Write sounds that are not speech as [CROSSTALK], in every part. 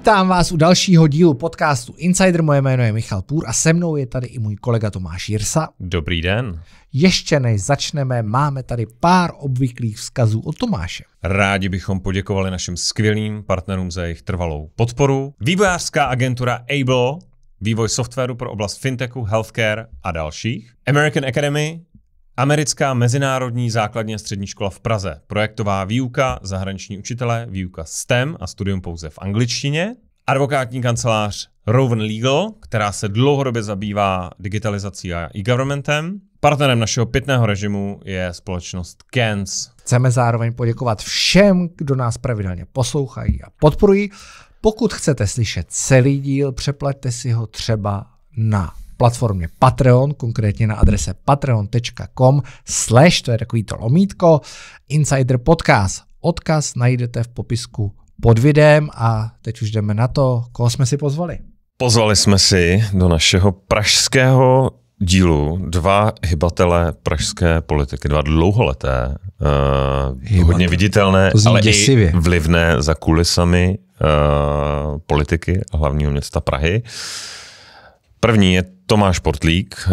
Vítám vás u dalšího dílu podcastu Insider. Moje jméno je Michal Půr a se mnou je tady i můj kolega Tomáš Jirsa. Dobrý den. Ještě než začneme, máme tady pár obvyklých vzkazů od Tomáše. Rádi bychom poděkovali našim skvělým partnerům za jejich trvalou podporu. Vývojářská agentura Able, vývoj softwaru pro oblast fintechu, healthcare a dalších. American Academy, Americká mezinárodní základně střední škola v Praze. Projektová výuka, zahraniční učitelé, výuka STEM a studium pouze v angličtině. Advokátní kancelář Rowan Legal, která se dlouhodobě zabývá digitalizací a e-governmentem. Partnerem našeho pitného režimu je společnost Kens. Chceme zároveň poděkovat všem, kdo nás pravidelně poslouchají a podporují. Pokud chcete slyšet celý díl, přeplaťte si ho třeba na platformě Patreon, konkrétně na adrese patreon.com slash, to je takový to lomítko, Insider Podcast. Odkaz najdete v popisku pod videem a teď už jdeme na to, koho jsme si pozvali. Pozvali jsme si do našeho pražského dílu dva hybatele pražské politiky, dva dlouholeté, uh, hodně viditelné, ale děsivě. i vlivné za kulisami uh, politiky hlavního města Prahy. První je Tomáš Portlík, eh,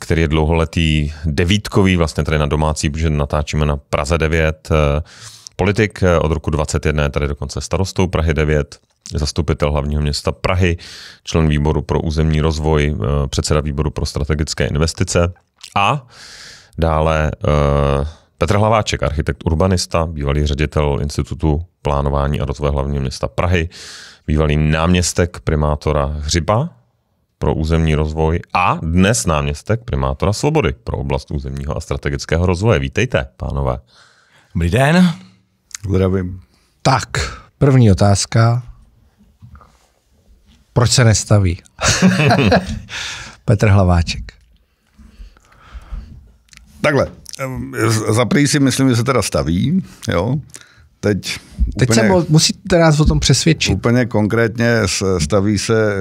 který je dlouholetý devítkový, vlastně tady na domácí, protože natáčíme na Praze 9, eh, politik eh, od roku 21 tady dokonce starostou Prahy 9, zastupitel hlavního města Prahy, člen výboru pro územní rozvoj, předseda výboru pro strategické investice a dále Petr Hlaváček, architekt urbanista, bývalý ředitel Institutu plánování a rozvoje hlavního města Prahy, bývalý náměstek primátora Hřiba pro územní rozvoj a dnes náměstek primátora Svobody pro oblast územního a strategického rozvoje. Vítejte, pánové. Dobrý den. Zdravím. Tak, první otázka. Proč se nestaví? [LAUGHS] Petr Hlaváček. Takhle, ehm, za prý si myslím, že se teda staví, jo teď... Teď úplně, se mo, nás o tom přesvědčit. Úplně konkrétně staví se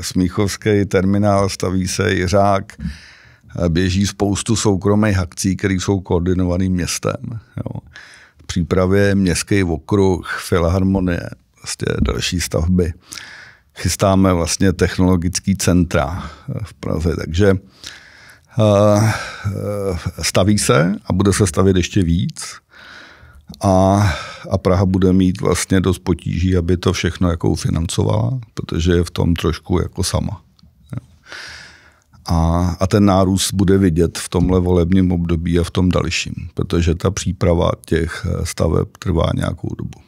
Smíchovský terminál, staví se Jiřák, eh, běží spoustu soukromých akcí, které jsou koordinované městem. Jo. V přípravě městský okruh, filharmonie, vlastně další stavby. Chystáme vlastně technologický centra eh, v Praze, takže eh, staví se a bude se stavit ještě víc a, a Praha bude mít vlastně dost potíží, aby to všechno jako ufinancovala, protože je v tom trošku jako sama. A, a ten nárůst bude vidět v tomhle volebním období a v tom dalším, protože ta příprava těch eh, staveb trvá nějakou dobu.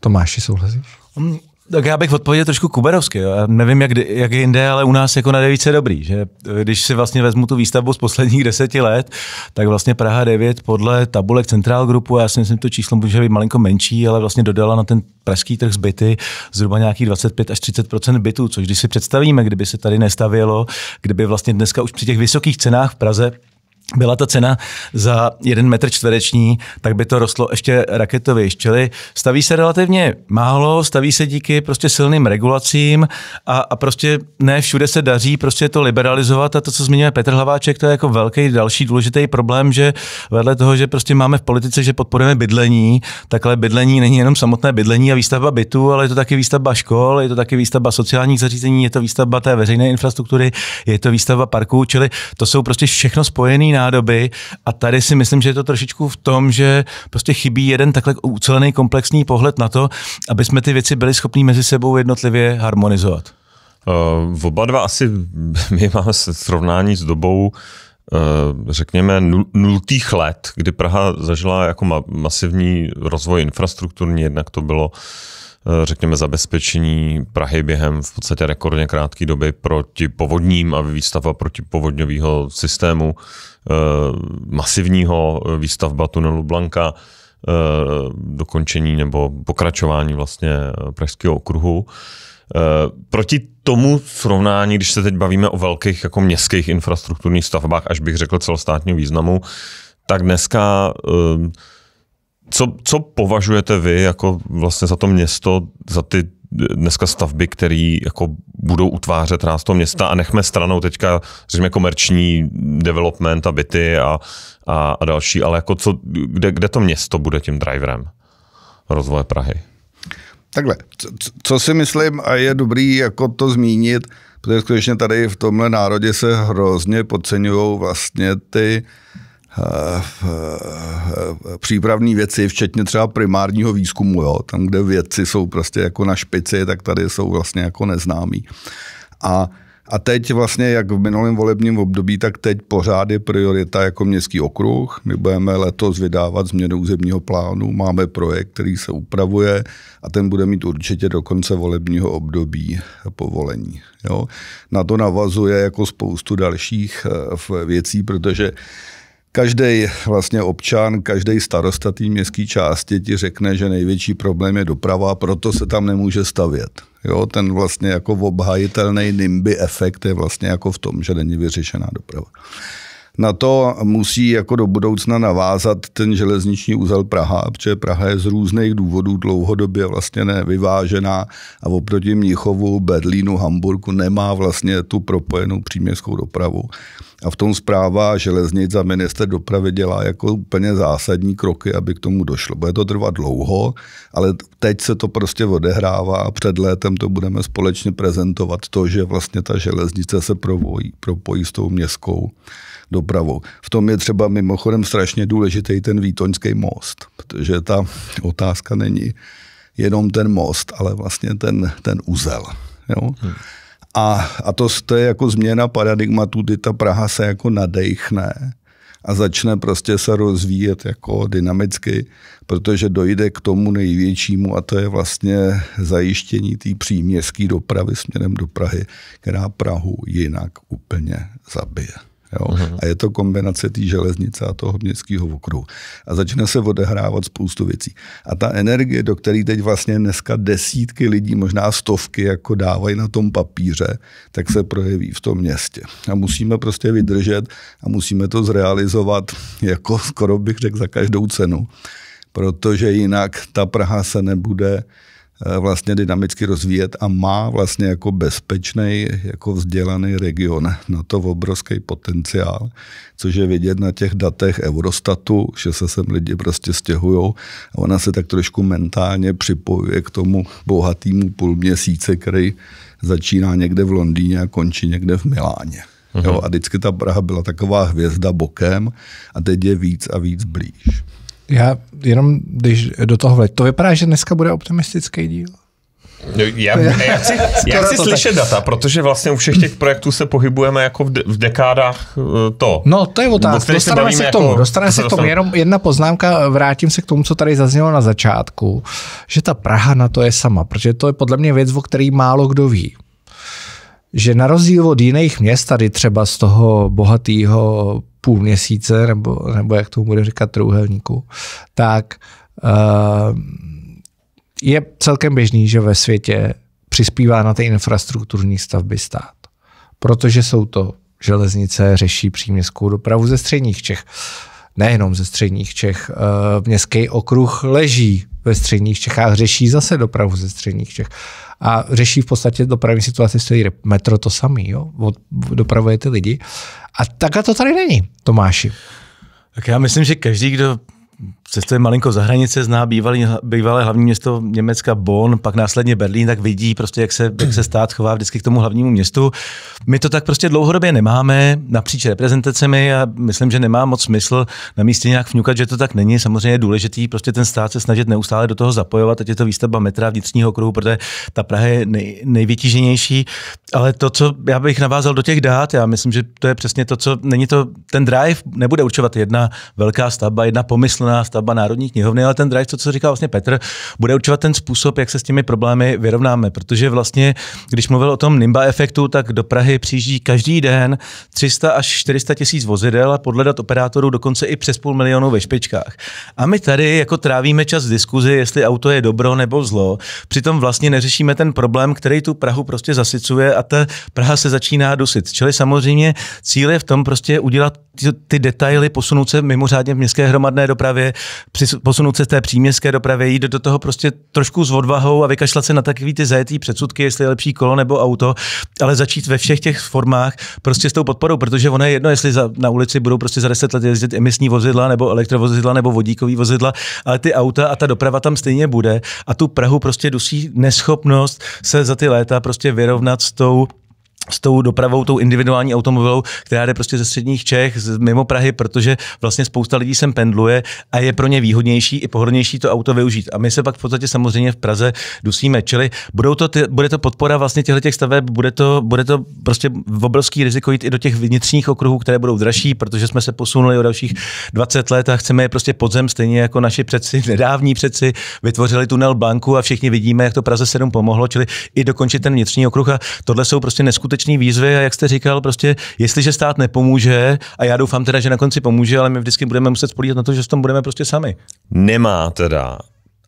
Tomáši, souhlasíš? Mm, tak já bych odpověděl trošku kuberovsky. Jo. Já nevím, jak, jak jinde, ale u nás jako na devíce dobrý. Že? Když si vlastně vezmu tu výstavbu z posledních [LAUGHS] deseti let, tak vlastně Praha 9 podle tabulek Central Grupu, já si myslím, to číslo může být malinko menší, ale vlastně dodala na ten pražský trh z byty zhruba nějakých 25 až 30 bytů, což když si představíme, kdyby se tady nestavělo, kdyby vlastně dneska už při těch vysokých cenách v Praze byla ta cena za jeden metr čtvereční, tak by to rostlo ještě raketově. Čili staví se relativně málo, staví se díky prostě silným regulacím a, a prostě ne všude se daří prostě to liberalizovat a to, co zmiňuje Petr Hlaváček, to je jako velký další důležitý problém, že vedle toho, že prostě máme v politice, že podporujeme bydlení, takhle bydlení není jenom samotné bydlení a výstavba bytů, ale je to taky výstavba škol, je to taky výstavba sociálních zařízení, je to výstavba té veřejné infrastruktury, je to výstavba parků, čili to jsou prostě všechno spojené nádoby a tady si myslím, že je to trošičku v tom, že prostě chybí jeden takhle ucelený komplexní pohled na to, aby jsme ty věci byli schopni mezi sebou jednotlivě harmonizovat. V eh, oba dva asi, [LAUGHS] my máme srovnání s dobou, eh, řekněme, nultých let, kdy Praha zažila jako masivní rozvoj infrastrukturní, jednak to bylo uh, Eh, řekněme, zabezpečení Prahy během v podstatě rekordně krátké doby proti povodním a výstavba proti povodňového systému, eh, masivního eh, výstavba tunelu Blanka, dokončení nebo pokračování vlastně Pražského okruhu. Proti tomu srovnání, když se teď bavíme o velkých jako městských infrastrukturních stavbách, až bych řekl celostátního významu, tak dneska co, co považujete vy jako vlastně za to město, za ty dneska stavby, které jako budou utvářet nás to města a nechme stranou teďka, řekněme, komerční development a byty a, a, a další, ale jako co, kde, kde to město bude tím driverem rozvoje Prahy? Takhle, co, co si myslím a je dobrý jako to zmínit, protože skutečně tady v tomhle národě se hrozně podceňují vlastně ty uh, Eh, eh, přípravné věci, včetně třeba primárního výzkumu. Jo. Tam, kde věci jsou prostě jako na špici, tak tady jsou vlastně jako neznámí. A a teď vlastně, jak v minulém volebním období, tak teď pořád je priorita jako městský okruh. My budeme letos vydávat změnu územního plánu, máme projekt, který se upravuje a ten bude mít určitě do konce volebního období povolení. Jo? Na to navazuje jako spoustu dalších eh, věcí, protože Každý vlastně občan, každý starosta té městské části ti řekne, že největší problém je doprava, proto se tam nemůže stavět. Jo, ten vlastně jako obhajitelný NIMBY efekt je vlastně jako v tom, že není vyřešená doprava. Na to musí jako do budoucna navázat ten železniční úzel Praha, protože Praha je z různých důvodů dlouhodobě vlastně nevyvážená a oproti Mnichovu, Berlínu, Hamburgu nemá vlastně tu propojenou příměstskou dopravu. A v tom zpráva železnic a minister dopravy dělá jako úplně zásadní kroky, aby k tomu došlo. Bude to trvat dlouho, ale teď se to prostě odehrává a před létem to budeme společně prezentovat to, že vlastně ta železnice se propojí, propojí s tou městskou dopravou. V tom je třeba mimochodem strašně důležitý ten výtoňský most, protože ta otázka není jenom ten most, ale vlastně ten, ten uzel. Jo? Hmm. A, a to, to je jako změna paradigmatu, kdy ta Praha se jako nadechne a začne prostě se rozvíjet jako dynamicky, protože dojde k tomu největšímu a to je vlastně zajištění té příměstské dopravy směrem do Prahy, která Prahu jinak úplně zabije. Jo? Mhm. A je to kombinace té železnice a toho městského okruhu. A začne se odehrávat spoustu věcí. A ta energie, do které teď vlastně dneska desítky lidí, možná stovky, jako dávají na tom papíře, tak se projeví v tom městě. A musíme prostě vydržet a musíme to zrealizovat, jako skoro bych řekl, za každou cenu. Protože jinak ta Praha se nebude Eh, vlastně dynamicky rozvíjet a má vlastně jako bezpečný, jako vzdělaný region na to obrovský potenciál, což je vidět na těch datech Eurostatu, že se sem lidi prostě stěhují a ona se tak trošku mentálně připojuje k tomu bohatýmu měsíce, který začíná někde v Londýně a končí někde v Miláně. Mhm. Jo, a vždycky ta Praha byla taková hvězda bokem a teď je víc a víc blíž. Já jenom, když do toho vleď, to vypadá, že dneska bude optimistický díl. Já, já chci, já chci slyšet tak... data, protože vlastně u všech těch projektů se pohybujeme jako v, de, v dekádách eh, to. No, to je otázka. Jako- dostaneme se k tomu. Jako, dostaneme se k tomu. Jenom jedna poznámka, vrátím se k tomu, co tady zaznělo na začátku, že ta Praha na to je sama, protože to je podle mě věc, o který málo kdo ví že na rozdíl od jiných měst, tady třeba z toho bohatého půl měsíce, nebo, nebo jak tomu bude říkat, trouhelníku, tak uh, je celkem běžný, že ve světě přispívá na ty infrastrukturní stavby stát. Protože jsou to železnice, řeší příměstskou dopravu ze středních Čech. Nejenom ze středních Čech. Eh, městský okruh leží ve středních Čechách, řeší zase dopravu ze středních Čech a řeší v podstatě dopravní situaci celý metro to samý, jo? dopravuje ty lidi. A takhle to tady není, Tomáši. Tak já myslím, že každý, kdo cestuje malinko za hranice, zná bývalý, bývalé hlavní město Německa Bonn, pak následně Berlín, tak vidí prostě, jak se, jak se stát chová vždycky k tomu hlavnímu městu. My to tak prostě dlouhodobě nemáme napříč reprezentacemi a myslím, že nemá moc smysl na místě nějak vňukat, že to tak není. Samozřejmě je důležitý prostě ten stát se snažit neustále do toho zapojovat, ať je to výstavba metra vnitřního kruhu, protože ta Praha je nej, nejvytíženější. Ale to, co já bych navázal do těch dát, já myslím, že to je přesně to, co není to, ten drive nebude určovat jedna velká stavba, jedna pomyslná stavba, stavba Národní knihovny, ale ten drive, to, co říká vlastně Petr, bude určovat ten způsob, jak se s těmi problémy vyrovnáme, protože vlastně, když mluvil o tom Nimba efektu, tak do Prahy přijíždí každý den 300 až 400 tisíc vozidel a podle dat operátorů dokonce i přes půl milionu ve špičkách. A my tady jako trávíme čas v diskuzi, jestli auto je dobro nebo zlo, přitom vlastně neřešíme ten problém, který tu Prahu prostě zasycuje a ta Praha se začíná dusit. Čili samozřejmě cíl je v tom prostě udělat ty, ty detaily, posunout se mimořádně v městské hromadné dopravě, posunout se z té příměstské dopravy, jít do toho prostě trošku s odvahou a vykašlat se na takový ty zajetý předsudky, jestli je lepší kolo nebo auto, ale začít ve všech těch formách prostě s tou podporou, protože ono je jedno, jestli za, na ulici budou prostě za 10 let jezdit emisní vozidla nebo elektrovozidla nebo vodíkový vozidla, ale ty auta a ta doprava tam stejně bude a tu Prahu prostě dusí neschopnost se za ty léta prostě vyrovnat s tou s tou dopravou, tou individuální automobilou, která jde prostě ze středních Čech, z, mimo Prahy, protože vlastně spousta lidí sem pendluje a je pro ně výhodnější i pohodlnější to auto využít. A my se pak v podstatě samozřejmě v Praze dusíme, čili budou to ty, bude to podpora vlastně těchto těch staveb, bude to, bude to prostě obrovský riziko jít i do těch vnitřních okruhů, které budou dražší, protože jsme se posunuli o dalších 20 let a chceme je prostě podzem, stejně jako naši předci, [LAUGHS] nedávní předci, vytvořili tunel banku a všichni vidíme, jak to Praze 7 pomohlo, čili i dokončit ten vnitřní okruh a tohle jsou prostě neskutečné skutečné výzvy a jak jste říkal, prostě jestliže stát nepomůže, a já doufám teda, že na konci pomůže, ale my vždycky budeme muset spolíhat na to, že s tom budeme prostě sami. Nemá teda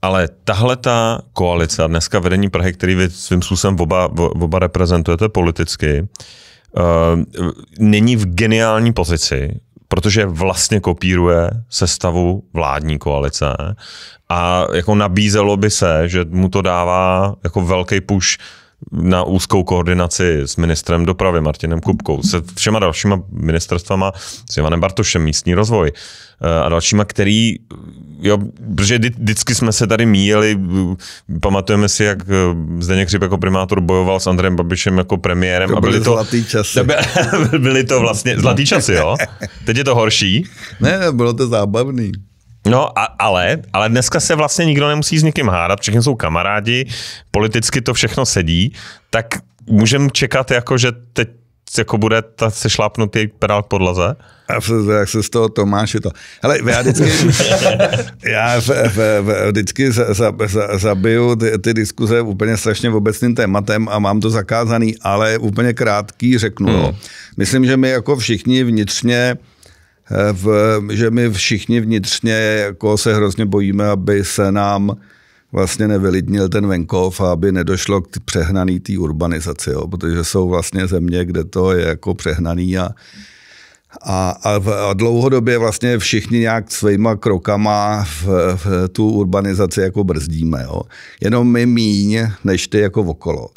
ale tahle ta koalice a dneska vedení Prahy, který vy svým způsobem oba, oba reprezentujete politicky, uh, není v geniální pozici, protože vlastně kopíruje sestavu vládní koalice a jako nabízelo by se, že mu to dává jako velký push na úzkou koordinaci s ministrem dopravy Martinem Kupkou, se všema dalšíma ministerstvama, s Ivanem Bartošem, místní rozvoj eh, a dalšíma, který, jo, protože vždycky jsme se tady míjeli, pamatujeme si, jak eh, Zdeněk Hřib jako primátor bojoval s Andrem Babišem jako premiérem. To byly, a byly to, zlatý časy. To by, [LAUGHS] byly to vlastně zlatý časy, jo? Teď je to horší. Ne, bylo to zábavný. No, a, ale, ale dneska se vlastně nikdo nemusí s nikým hádat, všichni jsou kamarádi, politicky to všechno sedí, tak můžeme čekat, jako, že teď jako bude ta šlápnutý pedál k podlaze? A v, jak se z toho Tomáš je to. Hele, já vždycky, [LAUGHS] já v, v, v, vždycky za, za, zabiju ty, ty diskuze úplně strašně obecným tématem a mám to zakázaný, ale úplně krátký řeknu. Hmm. Myslím, že my jako všichni vnitřně Eh, v, že my všichni vnitřně jako se hrozně bojíme, aby se nám vlastně nevylidnil ten venkov a aby nedošlo k přehnaný té urbanizaci, jo, protože jsou vlastně země, kde to je jako přehnaný a a, a, v, a dlouhodobě vlastně všichni nějak svýma krokama v, v tu urbanizaci jako brzdíme. Jo. Jenom my míň, než ty jako okolo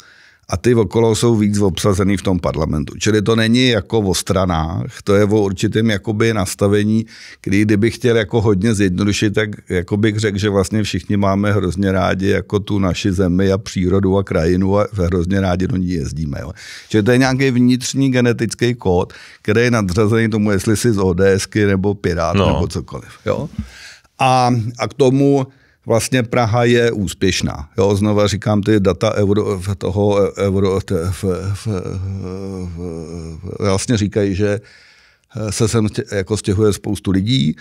a ty okolo jsou víc obsazený v tom parlamentu. Čili to není jako o stranách, to je o určitém jakoby nastavení, který kdybych chtěl jako hodně zjednodušit, tak jako bych řekl, že vlastně všichni máme hrozně rádi jako tu naši zemi a přírodu a krajinu a hrozně rádi do ní jezdíme. Jo. Čili to je nějaký vnitřní genetický kód, který je nadřazený tomu, jestli jsi z ODSky nebo Pirát no. nebo cokoliv. Jo? A, a k tomu vlastně Praha je úspěšná. Jo, znova říkám ty data euro, toho euro, t, v, v, v, vlastně říkají, že se sem stě, jako stěhuje spoustu lidí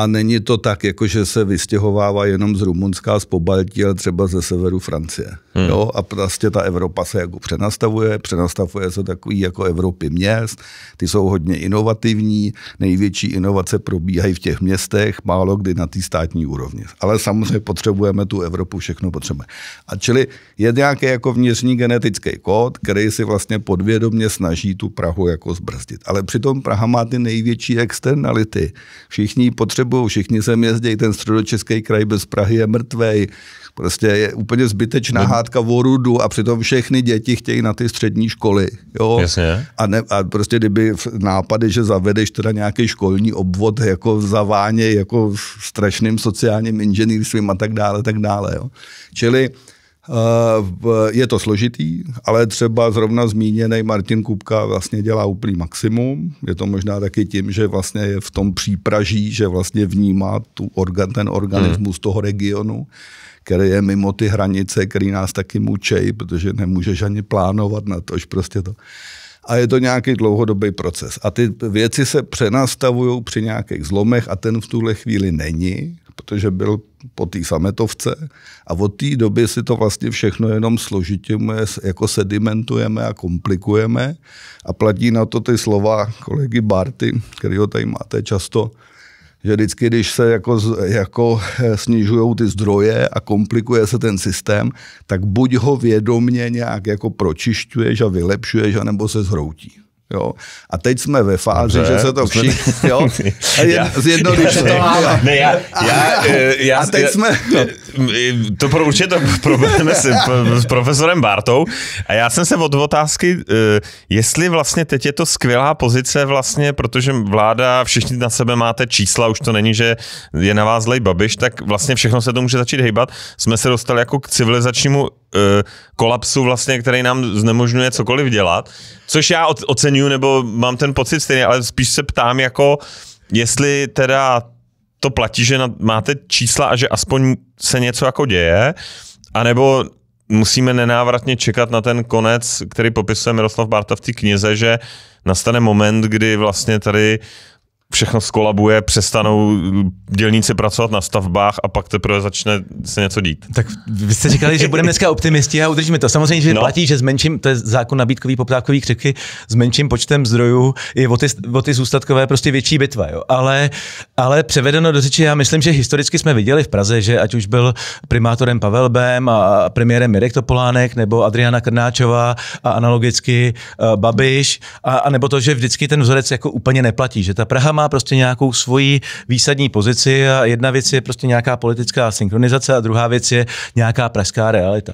a není to tak, jako že se vystěhovává jenom z Rumunska, z Pobaltí, ale třeba ze severu Francie. Hmm. Jo? A prostě ta Evropa se jako přenastavuje, přenastavuje se takový jako Evropy měst, ty jsou hodně inovativní, největší inovace probíhají v těch městech, málo kdy na té státní úrovni. Ale samozřejmě potřebujeme tu Evropu, všechno potřebujeme. A čili je nějaký jako vnitřní genetický kód, který si vlastně podvědomě snaží tu Prahu jako zbrzdit. Ale přitom Praha má ty největší externality. Všichni potřebují potřebují, všichni sem jezdí, ten středočeský kraj bez Prahy je mrtvej. Prostě je úplně zbytečná hmm. hádka o rudu a přitom všechny děti chtějí na ty střední školy. Jo? Jasně. A, ne, a prostě kdyby nápady, že zavedeš teda nějaký školní obvod jako zaváně jako strašným sociálním inženýrstvím a tak dále, tak dále. Jo? Čili Eh, je to složitý, ale třeba zrovna zmíněný Martin Kupka vlastně dělá úplný maximum. Je to možná taky tím, že vlastně je v tom přípraží, že vlastně vnímá tu organ, ten organismus hmm. toho regionu, který je mimo ty hranice, který nás taky mučejí, protože nemůžeš ani plánovat na to, že prostě to a je to nějaký dlouhodobý proces. A ty věci se přenastavují při nějakých zlomech a ten v tuhle chvíli není, protože byl po té sametovce a od té doby si to vlastně všechno jenom složitíme, jako sedimentujeme a komplikujeme a platí na to ty slova kolegy Barty, který ho tady máte často, že vždycky, když se jako, jako eh, snižují ty zdroje a komplikuje se ten systém, tak buď ho vědomně nějak jako pročišťuješ a vylepšuješ, anebo se zhroutí. Jo. A teď jsme ve fázi, Dobře, že se to všichni... Jsme... Jo? [LAUGHS] A jen, zjednodušeně. Já, ne, já, já, eh, já, a teď já, jsme... No. To pro, určitě to [LAUGHS] probereme s, s profesorem Bartou. A já jsem se od otázky, eh, jestli vlastně teď je to skvělá pozice vlastně, protože vláda, všichni na sebe máte čísla, už to není, že je na vás zlej babiš, tak vlastně všechno se to může začít hejbat. Jsme se dostali jako k civilizačnímu Eh, kolapsu vlastně, který nám znemožňuje cokoliv dělat, což já oceňuju, nebo mám ten pocit stejně, ale spíš se ptám jako, jestli teda to platí, že máte čísla a že aspoň se něco jako děje, anebo musíme nenávratně čekat na ten konec, který popisuje Miroslav Barta v té knize, že nastane moment, kdy vlastně tady všechno skolabuje, přestanou dělníci pracovat na stavbách a pak teprve začne se něco dít. Tak vy jste říkali, že budeme dneska optimisti a udržíme to. Samozřejmě, že no. platí, že zmenším, to je zákon nabídkový, poptávkový křivky, s menším počtem zdrojů je o ty, o ty zůstatkové prostě větší bitva. Jo. Ale, ale převedeno do řeči, já myslím, že historicky jsme viděli v Praze, že ať už byl primátorem Pavel Bem a premiérem Mirek Topolánek nebo Adriana Krnáčová a analogicky uh, Babiš, a, a nebo to, že vždycky ten vzorec jako úplně neplatí, že ta Praha má prostě nějakou svoji výsadní pozici a jedna věc je prostě nějaká politická synchronizace a druhá věc je nějaká pražská realita.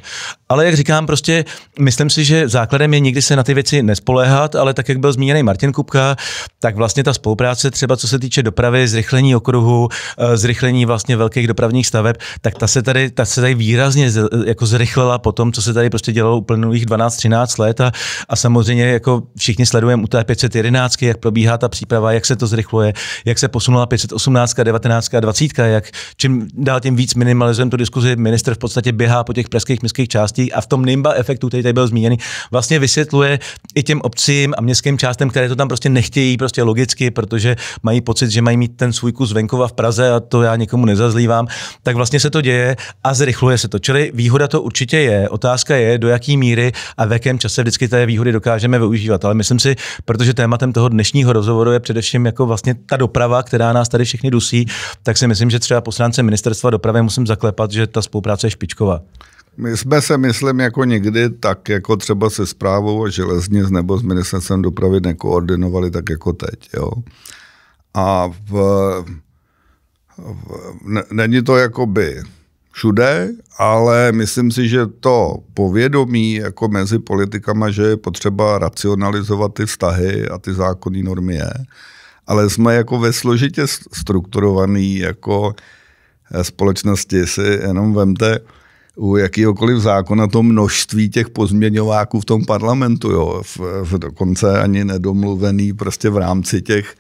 Ale jak říkám, prostě myslím si, že základem je nikdy se na ty věci nespoléhat, ale tak, jak byl zmíněný Martin Kupka, tak vlastně ta spolupráce třeba co se týče dopravy, zrychlení okruhu, eh, zrychlení vlastně velkých dopravních staveb, tak ta se tady, ta se tady výrazně z, eh, jako zrychlila po tom, co se tady prostě dělalo uplynulých 12-13 let a, a samozřejmě jako všichni sledujeme u té 511, jak probíhá ta příprava, jak se to zrychluje je, jak se posunula 518, 19 20, jak čím dál tím víc minimalizujeme tu diskuzi, minister v podstatě běhá po těch pražských městských částích a v tom nimba efektu, který tady byl zmíněný, vlastně vysvětluje i těm obcím a městským částem, které to tam prostě nechtějí, prostě logicky, protože mají pocit, že mají mít ten svůj kus venkova v Praze a to já nikomu nezazlívám, tak vlastně se to děje a zrychluje se to. Čili výhoda to určitě je. Otázka je, do jaký míry a v jakém čase vždycky té výhody dokážeme využívat. Ale myslím si, protože tématem toho dnešního rozhovoru je především jako vlastně vlastně ta doprava, která nás tady všechny dusí, tak si myslím, že třeba poslance ministerstva dopravy musím zaklepat, že ta spolupráce je špičková. My jsme se, myslím, jako nikdy, tak jako třeba se zprávou o železnic nebo s ministerstvem dopravy nekoordinovali tak jako teď. Jo. A v, v, ne, není to jako by všude, ale myslím si, že to povědomí jako mezi politikama, že je potřeba racionalizovat ty vztahy a ty zákonní normy je, ale jsme jako ve složitě strukturovaný jako eh, společnosti. Si jenom vemte u jakýhokoliv zákona to množství těch pozměňováků v tom parlamentu, jo, v, v dokonce ani nedomluvený prostě v rámci těch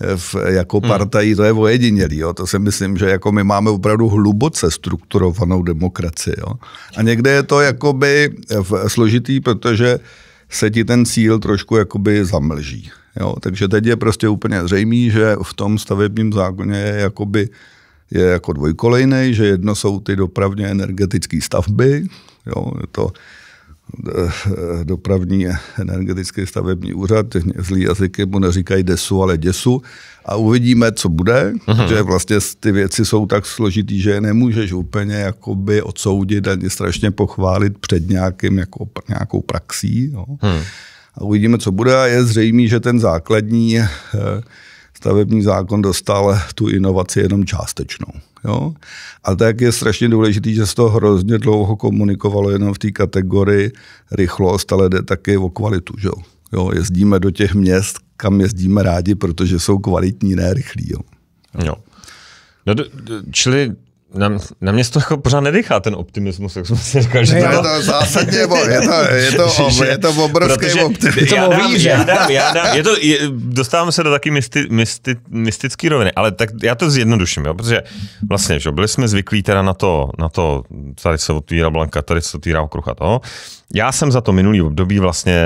eh, v, jako hmm. partají, to je ojedinělý. Jo. To si myslím, že jako my máme opravdu hluboce strukturovanou demokracii. Jo. A někde je to jakoby v, složitý, protože se ti ten cíl trošku jakoby zamlží. Jo, takže teď je prostě úplně zřejmý, že v tom stavebním zákoně je jakoby je jako dvojkolejný, že jedno jsou ty dopravně energetické stavby, jo, je to eh, dopravní energetický stavební úřad, zlý jazyky mu neříkají desu, ale děsu a uvidíme, co bude, Aha. Mhm. že vlastně ty věci jsou tak složitý, že je nemůžeš úplně jakoby odsoudit ani strašně pochválit před nějakým, jako, nějakou praxí. Jo. Hmm a uvidíme, co bude. A je zřejmé, že ten základní eh, stavební zákon dostal tu inovaci jenom částečnou. Jo? A tak je strašně důležité, že se to hrozně dlouho komunikovalo jenom v té kategorii rychlost, ale jde také o kvalitu. Že? Jo, jezdíme do těch měst, kam jezdíme rádi, protože jsou kvalitní, ne rychlí. Jo. Jo. No, čili na, na mě to jako pořád nedechá ten optimismus, jak jsme si říkal, že ne, to... Je to zásadně, je to, je to, [LAUGHS] ob, je to obrovský optimismus. Já já dám, já dám, je to, je, dostávám se do taky mysti, mysti, mystický roviny, ale tak já to zjednoduším, jo, protože vlastně, že byli jsme zvyklí teda na to, na to, tady se otvírá Blanka, tady se otvírá okruh a to. Já jsem za to minulý období vlastně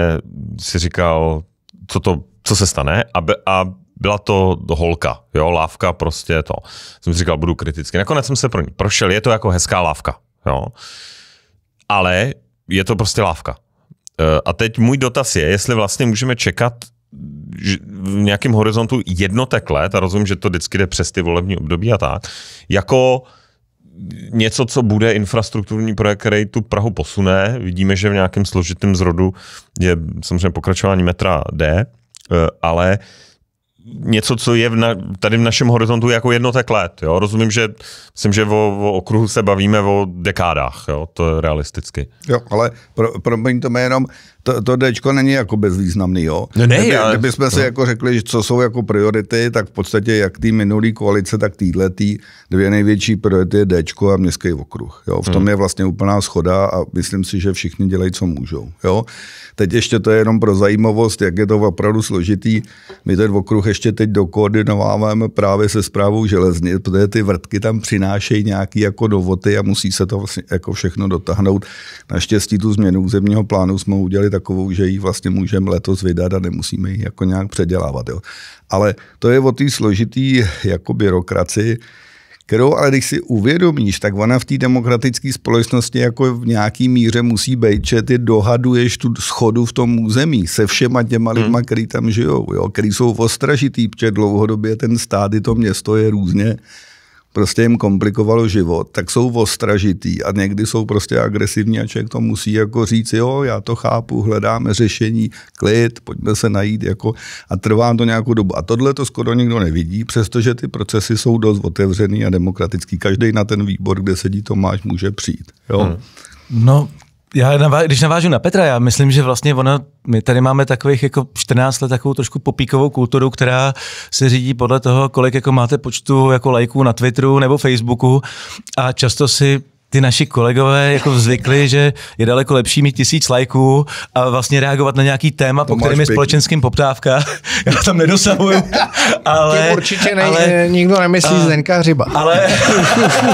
si říkal, co to, co se stane a, be, a byla to holka, jo, lávka prostě to. Jsem si říkal, budu kritický. Nakonec jsem se pro ní prošel, je to jako hezká lávka, jo. Ale je to prostě lávka. E, a teď můj dotaz je, jestli vlastně můžeme čekat v nějakém horizontu jednotek let, a rozumím, že to vždycky jde přes ty volební období a tak, jako něco, co bude infrastrukturní projekt, který tu Prahu posune. Vidíme, že v nějakém složitém zrodu je samozřejmě pokračování metra D, e, ale něco, co je v na, tady v našem horizontu jako jednotek let. Jo? Rozumím, že myslím, že o, o okruhu se bavíme o dekádách, jo? to je realisticky. Jo, ale pro, promiň to jenom, to, to Dčko není jako bezvýznamný, jo. No ne, kdyby, ale... Kdybychom si no. jako řekli, že co jsou jako priority, tak v podstatě jak ty minulý koalice, tak týhle tý dvě největší priority je Dčko a městský okruh. Jo. V tom hmm. je vlastně úplná schoda a myslím si, že všichni dělají, co můžou. Jo. Teď ještě to je jenom pro zajímavost, jak je to opravdu složitý. My ten okruh ještě teď dokoordinováváme právě se zprávou železně, protože ty vrtky tam přinášejí nějaký jako dovoty a musí se to vlastně jako všechno dotáhnout. Naštěstí tu změnu územního plánu jsme udělali takovou, že ji vlastně můžeme letos vydat a nemusíme ji jako nějak předělávat. Jo. Ale to je o té složitý jako byrokraci, kterou ale když si uvědomíš, tak ona v té demokratické společnosti jako v nějaký míře musí být, že ty dohaduješ tu schodu v tom území se všema těma lidma, hmm. který tam žijou, jo, který jsou ostražitý, protože dlouhodobě ten stát i to město je různě prostě jim komplikovalo život, tak jsou ostražitý a někdy jsou prostě agresivní a člověk to musí jako říct, jo, já to chápu, hledáme řešení, klid, pojďme se najít, jako, a trvá to nějakou dobu. A tohle to skoro nikdo nevidí, přestože ty procesy jsou dost otevřený a demokratický. Každý na ten výbor, kde sedí Tomáš, může přijít. Jo? Hmm. No, já když navážu na Petra, já myslím, že vlastně ona, my tady máme takových jako 14 let takovou trošku popíkovou kulturu, která se řídí podle toho, kolik jako máte počtu jako lajků na Twitteru nebo Facebooku a často si ty naši kolegové jako zvykli, že je daleko lepší mít tisíc lajků a vlastně reagovat na nějaký téma, to po kterém je společenským poptávka. [LAUGHS] Já tam nedosahuju. [LAUGHS] Ale, Tě určitě ne, ale, nikdo nemyslí a, Zdenka Hřiba. Ale,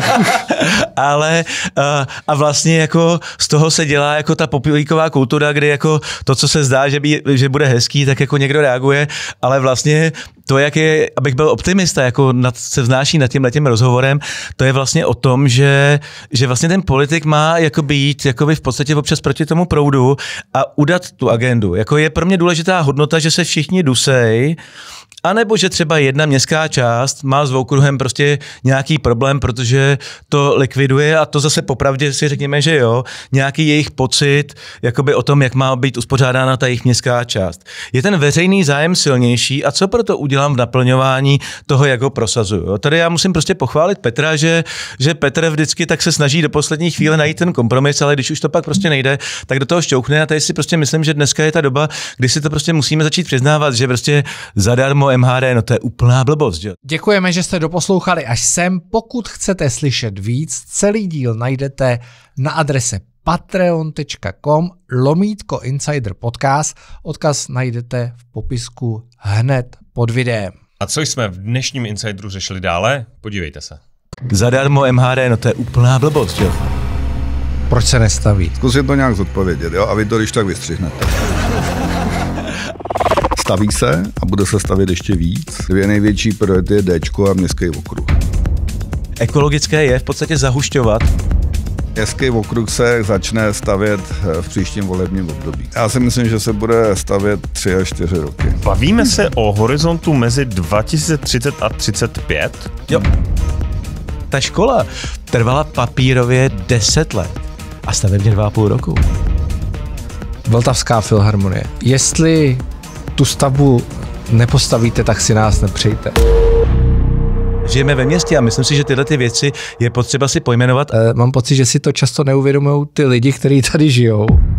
[LAUGHS] ale a, a, vlastně jako z toho se dělá jako ta popilíková kultura, kdy jako to, co se zdá, že, by, že bude hezký, tak jako někdo reaguje, ale vlastně to, jak je, abych byl optimista, jako nad, se vznáší nad tím letím rozhovorem, to je vlastně o tom, že, že že vlastně ten politik má jako být jako v podstatě občas proti tomu proudu a udat tu agendu. Jako je pro mě důležitá hodnota, že se všichni dusej, a nebo že třeba jedna městská část má s okruhem prostě nějaký problém, protože to likviduje a to zase popravdě si řekněme, že jo, nějaký jejich pocit jakoby o tom, jak má být uspořádána ta jejich městská část. Je ten veřejný zájem silnější a co proto udělám v naplňování toho, jak ho prosazuju? Tady já musím prostě pochválit Petra, že, že Petr vždycky tak se snaží do poslední chvíle najít ten kompromis, ale když už to pak prostě nejde, tak do toho šťouchne a tady si prostě myslím, že dneska je ta doba, kdy si to prostě musíme začít přiznávat, že prostě zadarmo MHD, no to je úplná blbost, že? Děkujeme, že jste doposlouchali až sem. Pokud chcete slyšet víc, celý díl najdete na adrese patreon.com lomítko insider podcast. Odkaz najdete v popisku hned pod videem. A co jsme v dnešním Insideru řešili dále? Podívejte se. Zadarmo MHD, no to je úplná blbost, jo? Proč se nestaví? Zkusit to nějak zodpovědět, jo? A vy to když tak vystřihnete. Staví se a bude se stavět ještě víc. Dvě největší projekty je Dčko a městský okruh. Ekologické je v podstatě zahušťovat. Městský okruh se začne stavět eh, v příštím volebním období. Já si myslím, že se bude stavět 3 až 4 roky. Bavíme se o horizontu mezi 2030 a 35? Jo. Ta škola trvala papírově 10 let a stavebně 2,5 roku. Vltavská filharmonie. Jestli tu stavbu nepostavíte, tak si nás nepřejte. Žijeme ve městě a myslím si, že tyhle ty věci je potřeba si pojmenovat. E, mám pocit, že si to často neuvědomují ty lidi, kteří tady žijou.